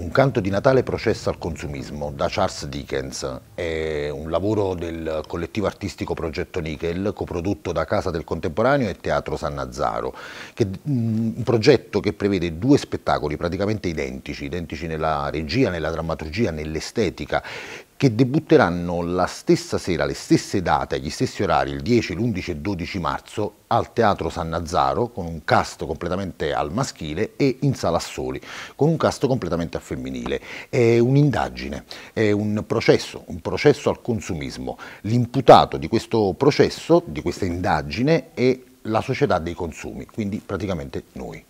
Un canto di Natale processa al consumismo da Charles Dickens è un lavoro del collettivo artistico Progetto Nickel coprodotto da Casa del Contemporaneo e Teatro San Nazzaro, che, un progetto che prevede due spettacoli praticamente identici, identici nella regia, nella drammaturgia, nell'estetica, che debutteranno la stessa sera, le stesse date, gli stessi orari, il 10, l'11 e 12 marzo, al Teatro San Nazzaro, con un cast completamente al maschile, e in Sala Soli, con un cast completamente al femminile. È un'indagine, è un processo, un processo al consumismo. L'imputato di questo processo, di questa indagine, è la società dei consumi, quindi praticamente noi.